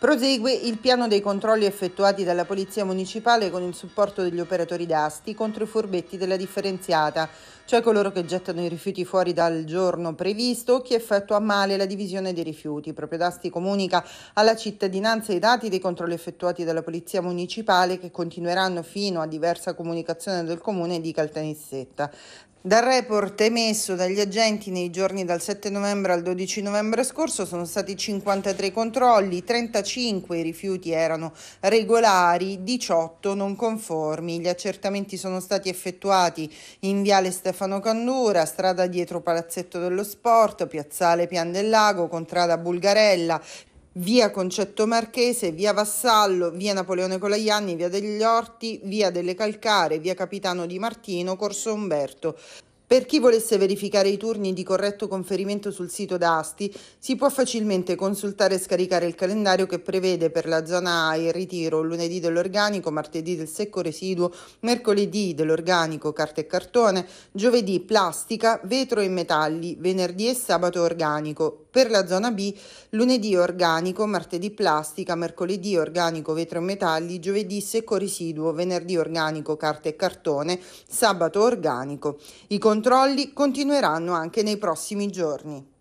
Prosegue il piano dei controlli effettuati dalla Polizia Municipale con il supporto degli operatori d'asti contro i furbetti della differenziata, cioè coloro che gettano i rifiuti fuori dal giorno previsto o chi effettua a male la divisione dei rifiuti. Proprio d'asti comunica alla cittadinanza i dati dei controlli effettuati dalla Polizia Municipale che continueranno fino a diversa comunicazione del Comune di Caltanissetta. Dal report emesso dagli agenti nei giorni dal 7 novembre al 12 novembre scorso sono stati 53 controlli, 35 35 i rifiuti erano regolari, 18 non conformi. Gli accertamenti sono stati effettuati in Viale Stefano Candura, strada dietro Palazzetto dello Sport, Piazzale Pian del Lago, Contrada Bulgarella, Via Concetto Marchese, Via Vassallo, Via Napoleone Colaianni, Via degli Orti, Via delle Calcare, Via Capitano di Martino, Corso Umberto. Per chi volesse verificare i turni di corretto conferimento sul sito d'Asti, si può facilmente consultare e scaricare il calendario che prevede per la zona A il ritiro lunedì dell'organico, martedì del secco residuo, mercoledì dell'organico carta e cartone, giovedì plastica, vetro e metalli, venerdì e sabato organico. Per la zona B lunedì organico, martedì plastica, mercoledì organico vetro e metalli, giovedì secco residuo, venerdì organico carta e cartone, sabato organico. I controlli continueranno anche nei prossimi giorni.